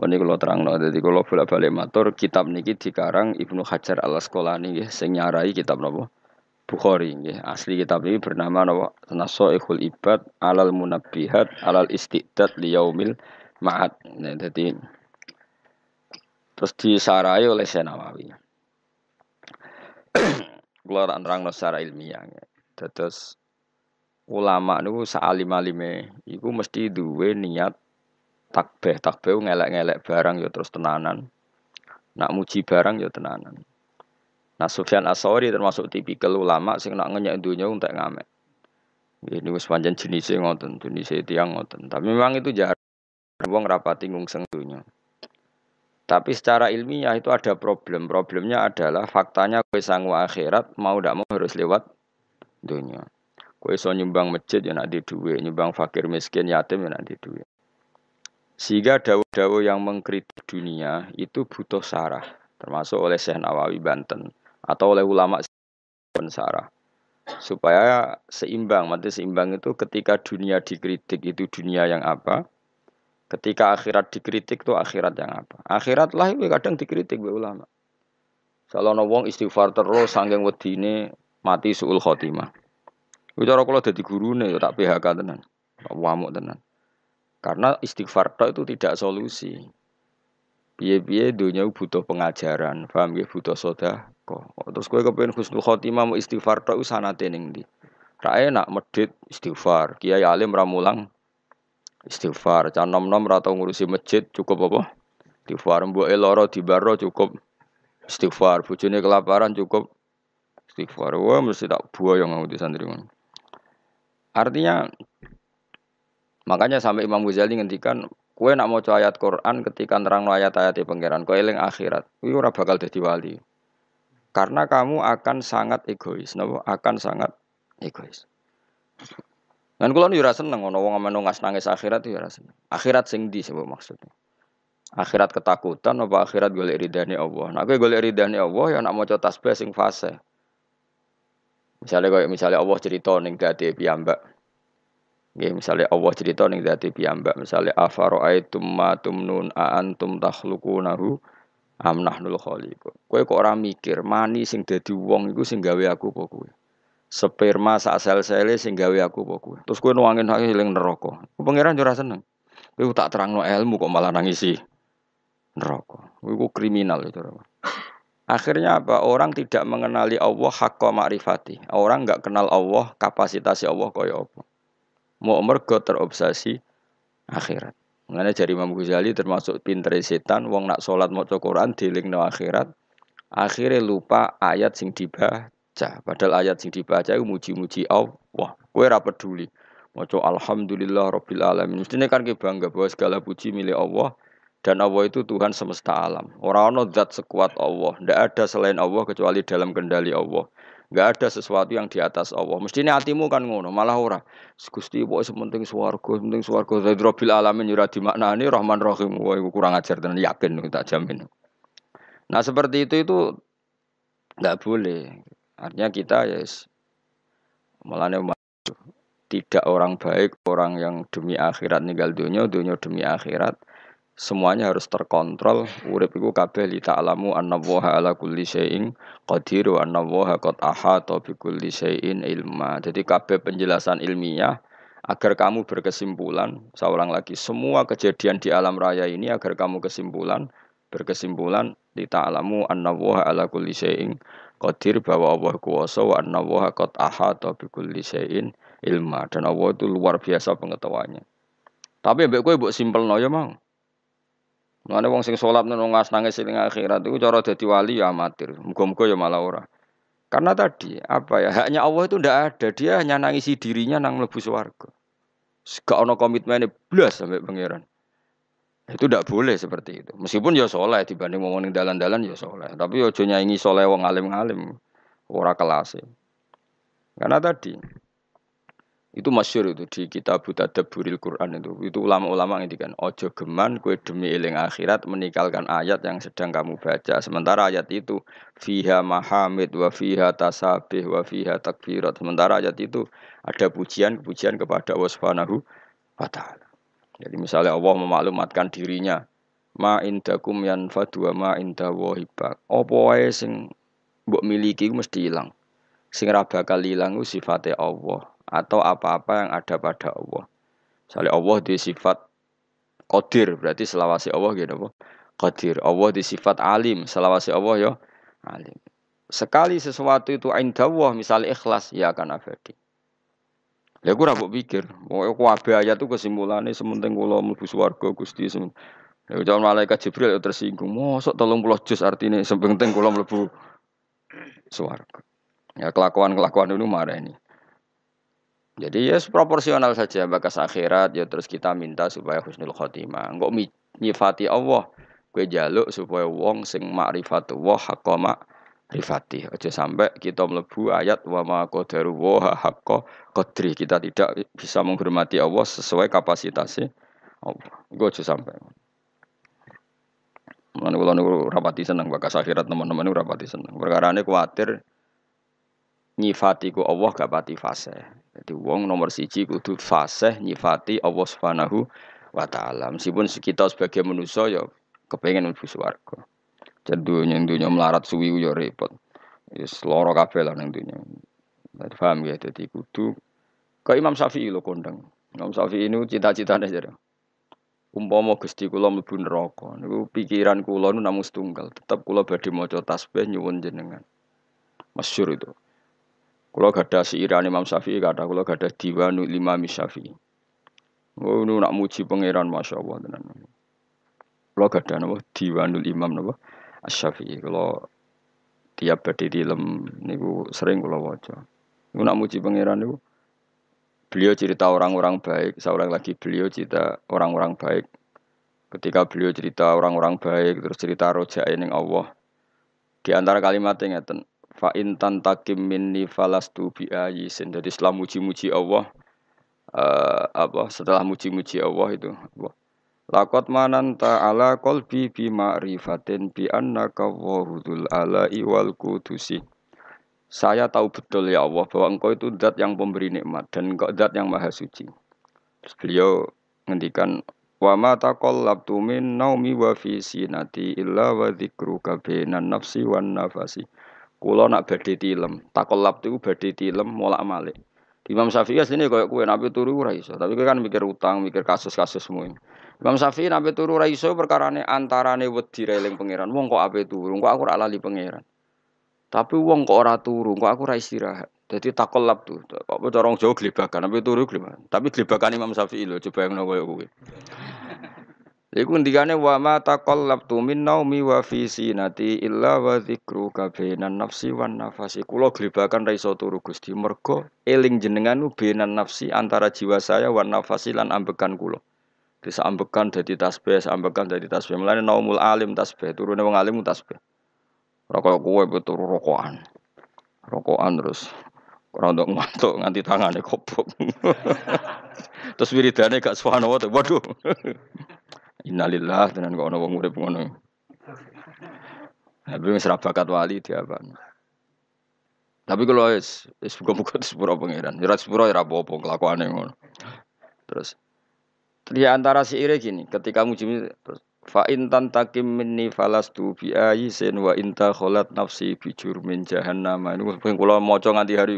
Ini kalau terang no, jadi kalau bolak balik matur kitab niki dikarang Ibnu Hajar al Asqalani ya, sing nyarai kitab nopo Bukhari ya. Asli kitab ini bernama nopo Nasoihul Ibad alal Munabbihat alal Istiqdat liyaumil maat Nah, jadi terus disarai oleh Senawawi. Kalau terang no secara ilmiah ya. Terus ulama niku saalim-alime iku mesti duwe niat takbeh takbeh ngelak ngelak barang yo ya terus tenanan nak muji barang yo ya tenanan nah Sufyan Asori termasuk tipikal ulama sing nak ngeyak dunia untuk ngamet ini wis panjang jenisnya ngoten itu yang ngoten tapi memang itu jarang rapat tinggung ngungseng dunia tapi secara ilmiah itu ada problem. Problemnya adalah faktanya kue sanggup akhirat mau tidak mau harus lewat dunia. Kue so nyumbang masjid ya nanti duit, nyumbang fakir miskin yatim ya nanti duit. Sehingga dawo-dawo yang mengkritik dunia itu butuh sarah, termasuk oleh Syekh Nawawi Banten atau oleh ulama sarah. supaya seimbang. Mati seimbang itu ketika dunia dikritik itu dunia yang apa? Ketika akhirat dikritik itu akhirat yang apa? Akhirat lah itu kadang dikritik oleh ulama. Salah wong istighfar terus sanggeng wedine mati suul khotimah. Bicara kalau jadi guru nih, tak PHK tenan, wamuk tenan. Karena istighfar itu tidak solusi. Piye-piye dunia butuh pengajaran, paham ya butuh sodah, Kok terus gue kepengen husnul khotimah mau istighfar tok sanate ning di, Ra nak medit istighfar, kiai alim ramulang istighfar, canom nom-nom ra ngurusi masjid cukup apa? Istighfar eloro di baro cukup istighfar, bojone kelaparan cukup istighfar. Wah mesti tak buah yang mau di santri Artinya Makanya sampai Imam Ghazali ngendikan, kue nak mau ayat Quran ketika nerang ayat-ayat di pangeran, kue eling akhirat, kue ora bakal jadi wali. Karena kamu akan sangat egois, nopo akan sangat egois. Dan kalau ora seneng ngono wong ameno ngas nangis akhirat itu seneng. Akhirat sing di sebab maksudnya. Akhirat ketakutan apa akhirat golek ridani Allah. Nah gue golek ridani Allah ya nak mau coba tasbih sing fase. Misalnya kayak misalnya Allah cerita ning gade piyambak. Ya, misalnya Allah cerita nih dari piyambak misalnya aitum ma tumnun a antum nahu am amnah khaliqun. Kowe kok orang mikir mani sing dadi wong itu sing gawe aku pokoknya kowe? Sperma sak sel-sele sing gawe aku pokoknya, Terus kowe nuangin hak eling neraka. Ku pangeran ora seneng. Kowe tak terangno ilmu kok malah nangisi neraka. Kowe kriminal itu. Akhirnya apa? Orang tidak mengenali Allah hakka ma'rifati. Orang nggak kenal Allah, kapasitas Allah kaya apa mau mergo terobsesi akhirat. Mengenai Jari Imam Ghazali termasuk pinter setan, wong nak sholat mau Quran diling no akhirat, akhirnya lupa ayat sing dibaca. Padahal ayat sing dibaca itu muji-muji Allah. Kue rapat peduli. Maca alhamdulillah robbil alamin. Mestinya kan ki bangga bahwa segala puji milik Allah dan Allah itu Tuhan semesta alam. Orang ono zat sekuat Allah. Tidak ada selain Allah kecuali dalam kendali Allah. Gak ada sesuatu yang di atas Allah. Mesti ini hatimu kan ngono, malah ora. Gusti pokoknya sementing suwargo, sementing suwargo. Zaidrobil alamin yura ya dimaknani, rahman rahim. Wah, kurang ajar, dan yakin, tak jamin. Nah seperti itu, itu nggak boleh. Artinya kita ya yes, melane tidak orang baik, orang yang demi akhirat ninggal dunia, dunia demi akhirat semuanya harus terkontrol urip iku kabeh li ta'lamu anna waha ala kulli syai'in qadir wa anna waha qad ahata bi kulli syai'in ilma jadi kabeh penjelasan ilmiah agar kamu berkesimpulan saya ulang lagi semua kejadian di alam raya ini agar kamu kesimpulan berkesimpulan li ta'lamu anna waha ala kulli syai'in qadir bahwa Allah kuasa wa anna waha qad ahata bi kulli syai'in ilma dan Allah itu luar biasa pengetahuannya tapi mbek kowe mbok simpelno ya mang mana wong sing sholat nang ngas nangis ning akhirat itu cara dadi wali ya amatir. mukomko ya malah ora. Karena tadi apa ya haknya Allah itu ndak ada. Dia hanya nangisi dirinya nang lebu swarga. Gak ono komitmennya blas sampai pangeran. Nah, itu tidak boleh seperti itu. Meskipun ya soleh dibanding mau ning dalan-dalan ya soleh. Tapi ojo ya nyaingi soleh wong alim-alim. Ora kelas. Karena tadi itu masyur itu di kitab buril Quran itu. Itu ulama-ulama kan ojo geman kue demi iling akhirat meninggalkan ayat yang sedang kamu baca. Sementara ayat itu fiha mahamid wa fiha tasabih wa fiha takbirat. Sementara ayat itu ada pujian-pujian kepada Allah Subhanahu wa taala. Jadi misalnya Allah memaklumatkan dirinya ma indakum yan fadwa ma inda wahibak. Apa yang sing mbok miliki mesti hilang Sing ra bakal ilang sifate Allah atau apa-apa yang ada pada Allah. Misalnya Allah di sifat qadir, berarti selawasi Allah gitu apa? Qadir. Allah di sifat alim, selawasi Allah ya alim. Sekali sesuatu itu Allah, misalnya ikhlas, ya akan abadi. Lha gue ora mbok pikir, pokoke kabeh ayat itu kesimpulane sementing kula mlebu swarga Gusti semen. Lha jaman malaikat Jibril ya tersinggung, mosok 30 juz artinya, sementing kula mlebu swarga. Ya kelakuan-kelakuan ini marah ini. Jadi ya yes, proporsional saja bakas akhirat ya terus kita minta supaya husnul khotimah. Enggak nyifati Allah. Gue jaluk supaya wong sing makrifatullah hakka rifati, Aja sampai kita melebu ayat wa ma qadaru wa hakka qadri. Kita tidak bisa menghormati Allah sesuai kapasitasnya Allah. Gue aja sampai. Mana kula niku rapati seneng bakas akhirat teman-teman niku rapati seneng. Perkarane kuatir nyifati ku Allah gak pati fase. Jadi wong nomor siji kudu fase nyifati Allah Subhanahu wa taala. Meskipun kita sebagai manusia ya kepengen mlebu swarga. Jadi dunia, melarat suwi ya repot. Ya loro kabeh lah ning dunia. Paham ya dadi kudu ke Imam Syafi'i lo kondang. Imam Syafi'i ini cita-citanya jadi umpama Gusti kula mlebu neraka niku pikiran kula nu namung setunggal tetep kula badhe maca tasbih nyuwun jenengan Masyur itu kalau gak ada siiran Imam Syafi'i, ada. kalau gak ada diwanu lima Syafi'i. Oh, nu nak muji pangeran masya Allah Kalau gak ada nopo diwanul Imam nopo Syafi'i. Kalau tiap badi lem, niku sering kalau wajah. Nu nak muji pangeran niku. Beliau cerita orang-orang baik, seorang lagi beliau cerita orang-orang baik. Ketika beliau cerita orang-orang baik, terus cerita roja'in yang Allah. Di antara kalimatnya ngeten, Fa in tantakim minni falastu bi ayisin. Jadi setelah muji-muji Allah uh, apa setelah muji-muji Allah itu Allah. Lakot manan ta'ala kolbi bi ma'rifatin bi annaka wahudul ala'i wal kudusi. Saya tahu betul ya Allah bahwa engkau itu zat yang pemberi nikmat dan engkau zat yang maha suci. Terus beliau ngendikan wa ma taqallabtu min naumi wa fi sinati illa wa dzikruka bainan nafsi wan nafasi. Kulo nak badhe tilem, takolap tuh badhe tilem molak malik. Imam Syafi'i aslinya kayak kue nabi turu raiso tapi kue kan mikir utang, mikir kasus-kasus semua. Imam Syafi'i nabi turu ora perkara perkarane antara wedi reling pangeran. Wong kok ape turu, kok aku ralali pangeran. Tapi wong kok ora turu, kok aku ora istirahat. Jadi takolap tuh. Kok corong jauh gelibakan, nabi turu gelibakan. Tapi gelibakan Imam Syafi'i lho, coba yang koyo kue Iku ngendikane wa ma taqallabtu min naumi wa fi sinati illa wa dzikru kabenan nafsi wan nafasi. Kula glebakan ra iso turu Gusti mergo eling jenenganu benan nafsi antara jiwa saya wan nafasi lan ambekan kula. Desa ambekan dadi tasbih, ambekan dadi tasbih. Mulane naumul alim tasbih, turune wong alim tasbih. Ora kaya kowe turu rokokan. Rokokan terus rondok ngantuk nganti tangane kopok. terus wiridane gak suwana waduh. Innalillah tenan kok ana wong urip ngono. Tapi wis bakat wali diapan. Tapi kalau es es buka-buka itu sepura pangeran. Ya sepura ya apa-apa kelakuane ngono. Terus di antara si ire gini, ketika mujim terus Fa intan takim minni falastu bi ayisin wa inta kholat nafsi bi jurmin jahannam. Ini yang kula maca nganti hari.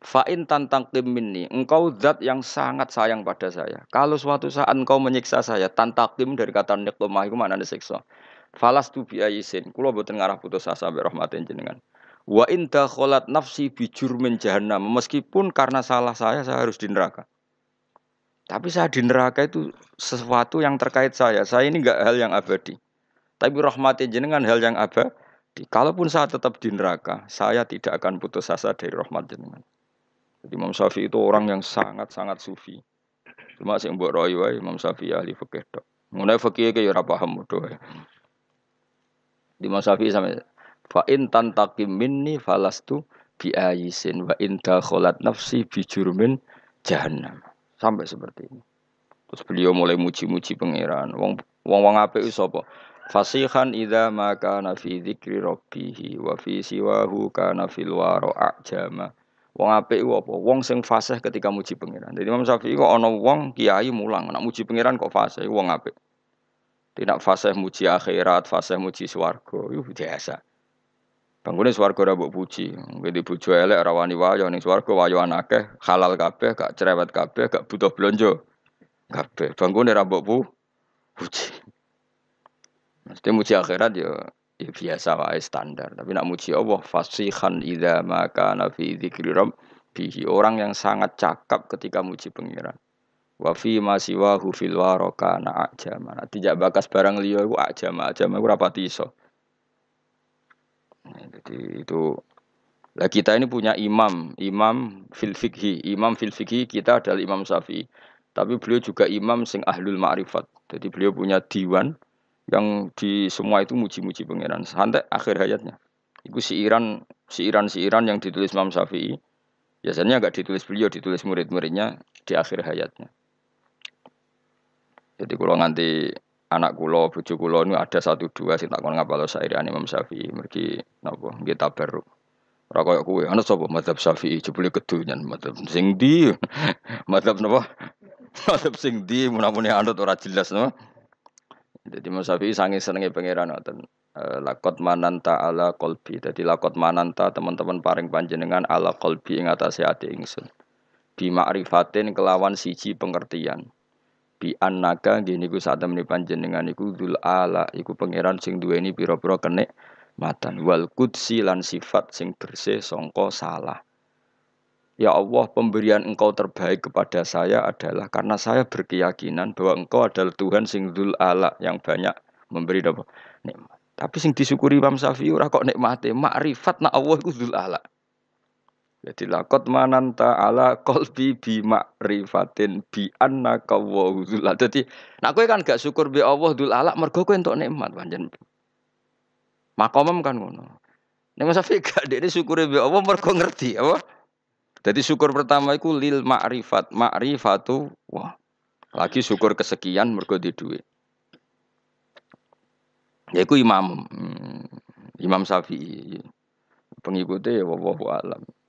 Fa intan takim minni, engkau zat yang sangat sayang pada saya. Kalau suatu saat engkau menyiksa saya, tantakim dari kata nikmah iku maknane siksa. Falastu bi ayisin, kula mboten ngarah putus asa sampai rahmatin jenengan. Wa inta kholat nafsi bi jurmin jahannam, meskipun karena salah saya saya harus di neraka. Tapi saya di neraka itu sesuatu yang terkait saya. Saya ini enggak hal yang abadi. Tapi rahmatnya jenengan hal yang abadi. Kalaupun saya tetap di neraka, saya tidak akan putus asa dari rahmat jenengan. Jadi Imam Syafi'i itu orang yang sangat-sangat sufi. Cuma sing mbok roy wae Imam Syafi'i ahli fikih tok. Mulai fikih ke ya ora paham Di Imam Syafi'i sampe fa in tantaqim minni falastu bi ayisin wa in dakhalat nafsi bi jurmin jahannam. Sampai seperti ini. Terus beliau mulai muji-muji pangeran. Wong wong wong itu sopo, Fasihan ida maka kana fi dzikri rabbih wa fi siwahu kana fil wara ajama. Wong apa itu apa? Wong sing fasih ketika muji pangeran. Jadi Imam Syafi'i kok ono wong kiai mulang nak muji pangeran kok fasih wong apa, Tidak fasih muji akhirat, fasih muji swarga, itu biasa. Bangunnya swarga ora mbok puji. Wis bojo elek ora wani wayo ning swarga wayo anaknya, halal kabeh, gak cerewet kabeh, gak butuh belanja Kabeh bangunnya ora mbok pu, puji. Mesti muji akhirat ya, ya biasa wae standar. Tapi nak muji Allah fasihan idza maka kana nafi dzikri pihi Orang yang sangat cakap ketika muji pengiran. Wafi masih ma siwahu fil waraka mana Tidak bakas barang liyo iku ajama, ajama ora pati iso. Jadi itu lah kita ini punya imam, imam fil fikhi. Imam fil fikhi kita adalah Imam Syafi'i. Tapi beliau juga imam sing ahlul ma'rifat. Jadi beliau punya diwan yang di semua itu muji-muji pangeran sampai akhir hayatnya. Itu siiran siiran siiran yang ditulis Imam Syafi'i. Biasanya enggak ditulis beliau, ditulis murid-muridnya di akhir hayatnya. Jadi kalau nanti anak kulo, bujuk kulo ini ada satu dua sih takon ngapalo sairane Imam Syafi'i. Mergi nopo kita baru. Rokok koyo kue ana sobo madhab Syafi'i jebule kedonyan madhab sing singdi madhab nopo madhab sing di, menapune anut ora jelas nopo Jadi Imam Syafi'i sange senengi pangeran nopo. Eh, lakot mananta ala kolbi. Jadi lakot mananta teman-teman paring panjenengan ala kolbi ing atas hati ingsun. arifatin kelawan siji pengertian bi annaka gini ku saat temani panjenengan iku dul ala iku pangeran sing duweni pira-pira kenek matan wal qudsi lan sifat sing bersih songko salah Ya Allah, pemberian engkau terbaik kepada saya adalah karena saya berkeyakinan bahwa engkau adalah Tuhan sing dul ala yang banyak memberi nikmat. Tapi sing disyukuri Imam Syafi'i ora kok nikmate, makrifat nak Allah iku dul ala. Jadi lakot mananta ala kolbi bi makrifatin bi anna kawahu Jadi, nak kowe kan gak syukur bi Allah dul ala mergo kowe entuk nikmat panjen. Makomem kan ngono. Nek masa Safi gak dene syukure bi Allah mergo ngerti apa? Jadi syukur pertama iku lil makrifat, makrifatu wah. Lagi syukur kesekian mergo di Ya aku imam. Hmm, imam Syafi'i. Pengikutnya ya wallahu alam.